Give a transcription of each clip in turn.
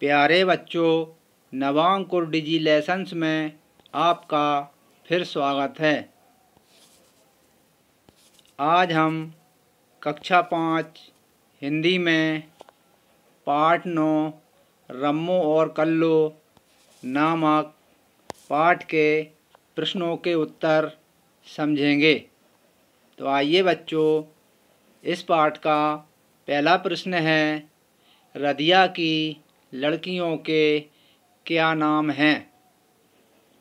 प्यारे बच्चों नवांकुर डिजी लेसन्स में आपका फिर स्वागत है आज हम कक्षा पाँच हिंदी में पाठ नौ रम्मो और कल्लो नामक पाठ के प्रश्नों के उत्तर समझेंगे तो आइए बच्चों इस पाठ का पहला प्रश्न है रदिया की लड़कियों के क्या नाम हैं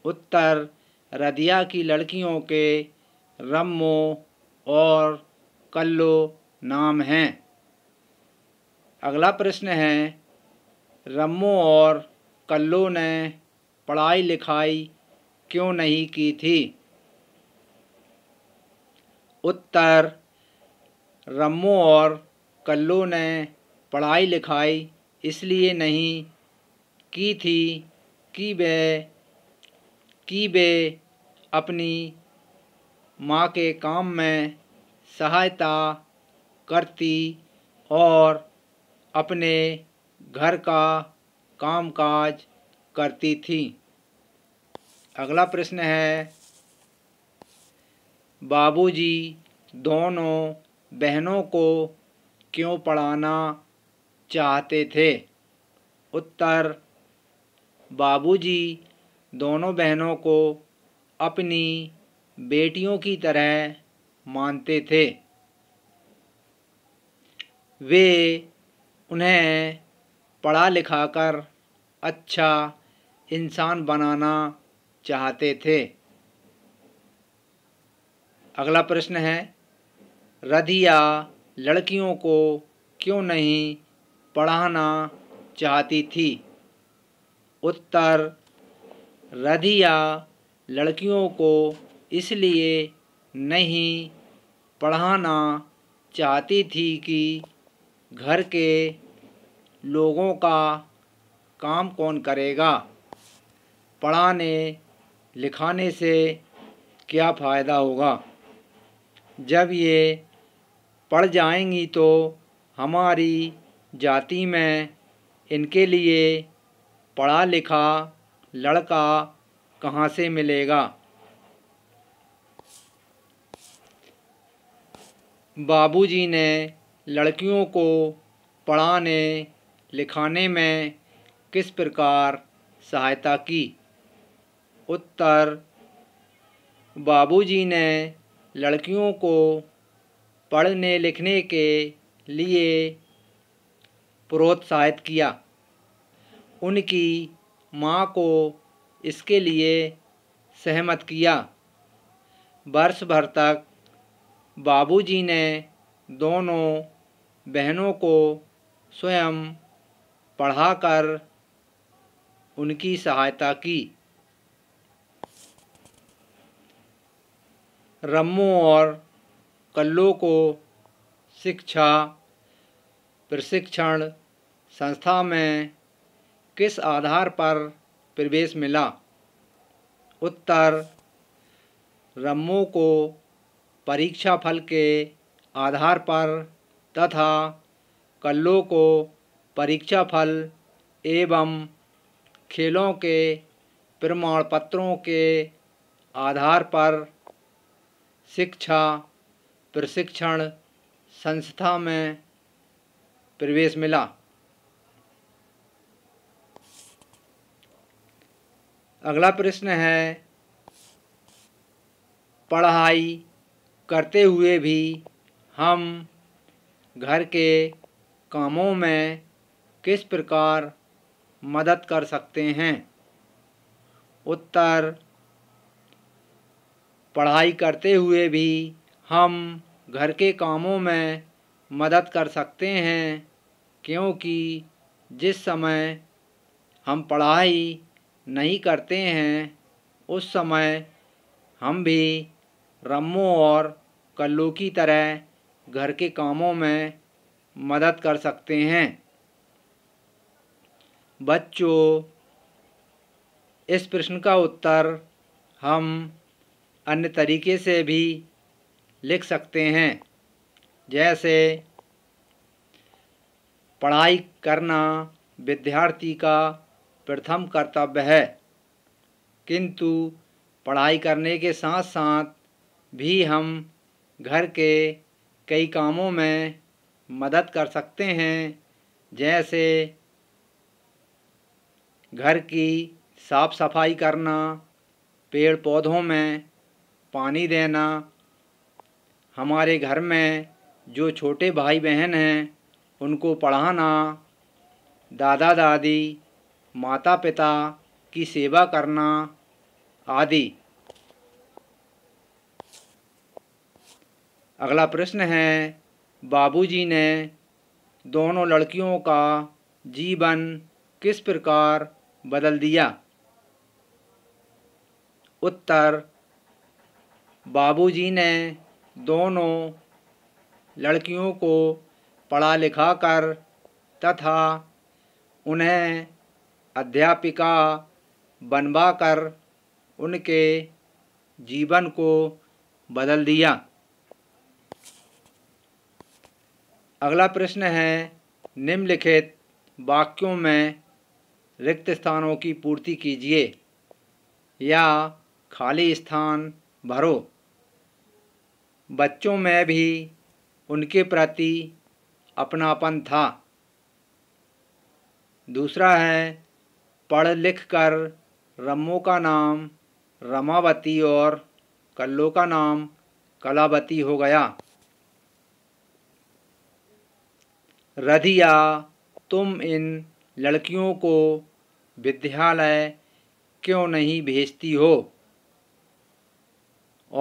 उत्तर रदिया की लड़कियों के रम्मो और कल्लो नाम हैं अगला प्रश्न है रम्मो और कल्लो ने पढ़ाई लिखाई क्यों नहीं की थी उत्तर रम्मो और कल्लो ने पढ़ाई लिखाई इसलिए नहीं की थी कि वे कि वे अपनी माँ के काम में सहायता करती और अपने घर का कामकाज करती थी अगला प्रश्न है बाबूजी दोनों बहनों को क्यों पढ़ाना चाहते थे उत्तर बाबूजी दोनों बहनों को अपनी बेटियों की तरह मानते थे वे उन्हें पढ़ा लिखा कर अच्छा इंसान बनाना चाहते थे अगला प्रश्न है रधिया लड़कियों को क्यों नहीं पढ़ाना चाहती थी उत्तर रधिया लड़कियों को इसलिए नहीं पढ़ाना चाहती थी कि घर के लोगों का काम कौन करेगा पढ़ाने लिखाने से क्या फ़ायदा होगा जब ये पढ़ जाएंगी तो हमारी जाति में इनके लिए पढ़ा लिखा लड़का कहाँ से मिलेगा बाबूजी ने लड़कियों को पढ़ाने लिखाने में किस प्रकार सहायता की उत्तर बाबूजी ने लड़कियों को पढ़ने लिखने के लिए प्रोत्साहित किया उनकी माँ को इसके लिए सहमत किया वर्ष भर तक बाबूजी ने दोनों बहनों को स्वयं पढ़ाकर उनकी सहायता की रम्मू और कल्लू को शिक्षा प्रशिक्षण संस्था में किस आधार पर प्रवेश मिला उत्तर रम्मों को परीक्षा फल के आधार पर तथा कल्लों को परीक्षा फल एवं खेलों के प्रमाण पत्रों के आधार पर शिक्षा प्रशिक्षण संस्था में प्रवेश मिला अगला प्रश्न है पढ़ाई करते हुए भी हम घर के कामों में किस प्रकार मदद कर सकते हैं उत्तर पढ़ाई करते हुए भी हम घर के कामों में मदद कर सकते हैं क्योंकि जिस समय हम पढ़ाई नहीं करते हैं उस समय हम भी रम्मो और कल्लू की तरह घर के कामों में मदद कर सकते हैं बच्चों इस प्रश्न का उत्तर हम अन्य तरीके से भी लिख सकते हैं जैसे पढ़ाई करना विद्यार्थी का प्रथम कर्तव्य है किंतु पढ़ाई करने के साथ साथ भी हम घर के कई कामों में मदद कर सकते हैं जैसे घर की साफ सफाई करना पेड़ पौधों में पानी देना हमारे घर में जो छोटे भाई बहन हैं उनको पढ़ाना दादा दादी माता पिता की सेवा करना आदि अगला प्रश्न है बाबूजी ने दोनों लड़कियों का जीवन किस प्रकार बदल दिया उत्तर बाबूजी ने दोनों लड़कियों को पढ़ा लिखा कर तथा उन्हें अध्यापिका बनवा कर उनके जीवन को बदल दिया अगला प्रश्न है निम्नलिखित वाक्यों में रिक्त स्थानों की पूर्ति कीजिए या खाली स्थान भरो बच्चों में भी उनके प्रति अपनापन था दूसरा है पढ़ लिख कर रमो का नाम रमावती और कल्लो का नाम कलावती हो गया रधिया तुम इन लड़कियों को विद्यालय क्यों नहीं भेजती हो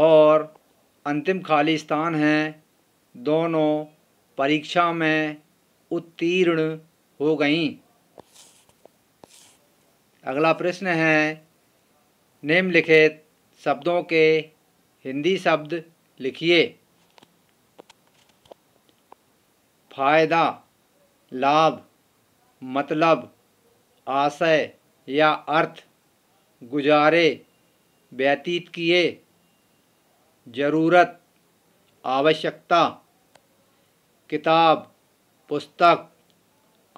और अंतिम खाली स्थान हैं दोनों परीक्षा में उत्तीर्ण हो गई अगला प्रश्न है निम्नलिखित शब्दों के हिंदी शब्द लिखिए फायदा लाभ मतलब आशय या अर्थ गुजारे व्यतीत किए ज़रूरत आवश्यकता किताब पुस्तक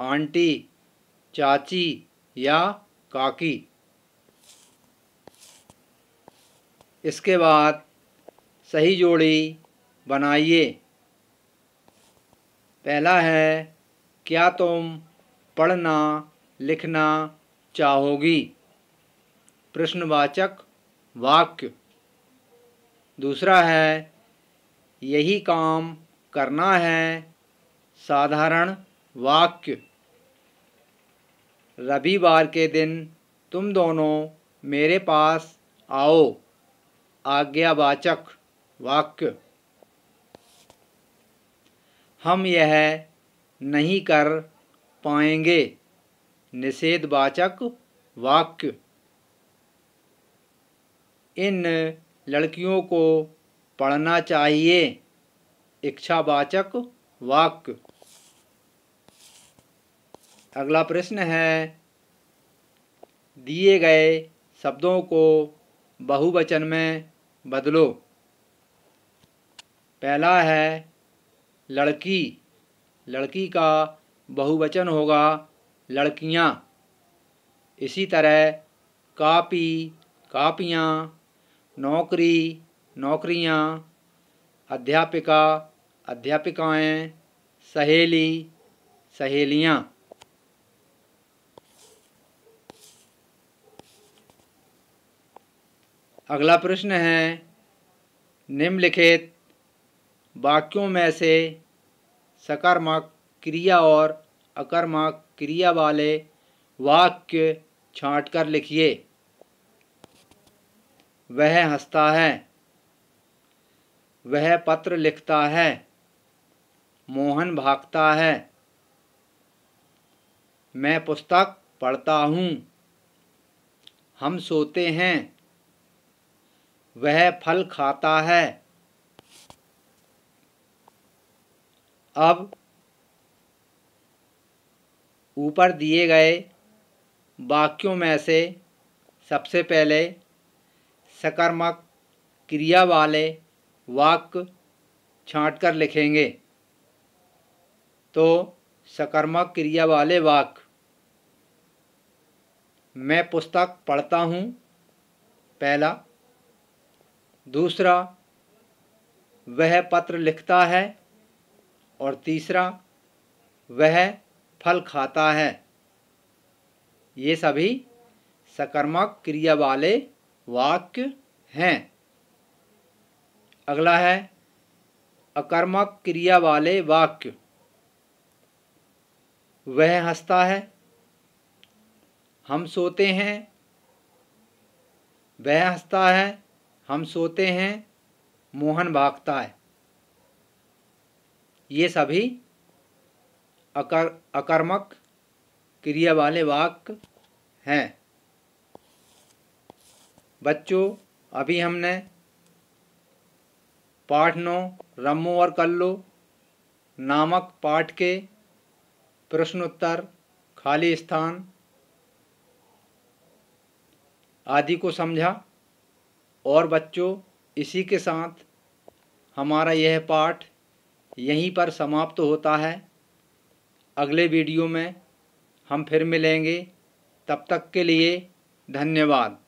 आंटी चाची या काकी इसके बाद सही जोड़ी बनाइए पहला है क्या तुम पढ़ना लिखना चाहोगी प्रश्नवाचक वाक्य दूसरा है यही काम करना है साधारण वाक्य रविवार के दिन तुम दोनों मेरे पास आओ आज्ञावाचक वाक्य हम यह नहीं कर पाएंगे निषेधवाचक वाक्य इन लड़कियों को पढ़ना चाहिए इच्छावाचक वाक अगला प्रश्न है दिए गए शब्दों को बहुवचन में बदलो पहला है लड़की लड़की का बहुवचन होगा लड़कियाँ इसी तरह कापी कापियाँ नौकरी नौकरियाँ अध्यापिका अध्यापिकाएं सहेली सहेलियां अगला प्रश्न है निम्नलिखित वाक्यों में से सकारात्मक क्रिया और अकर्मक क्रिया वाले वाक्य छांटकर लिखिए वह हंसता है वह पत्र लिखता है मोहन भागता है मैं पुस्तक पढ़ता हूँ हम सोते हैं वह फल खाता है अब ऊपर दिए गए वाक्यों में से सबसे पहले सकर्मक क्रिया वाले वाक छाट कर लिखेंगे तो सकर्मक क्रिया वाले वाक मैं पुस्तक पढ़ता हूँ पहला दूसरा वह पत्र लिखता है और तीसरा वह फल खाता है ये सभी सकर्मक क्रिया वाले वाक्य हैं अगला है अकर्मक क्रिया वाले वाक्य वह हंसता है हम सोते हैं वह हंसता है हम सोते हैं मोहन भागता है ये सभी अकर अकर्मक क्रिया वाले वाक्य हैं बच्चों अभी हमने पाठ नौ रमो और कल्लो नामक पाठ के प्रश्नोत्तर खाली स्थान आदि को समझा और बच्चों इसी के साथ हमारा यह पाठ यहीं पर समाप्त होता है अगले वीडियो में हम फिर मिलेंगे तब तक के लिए धन्यवाद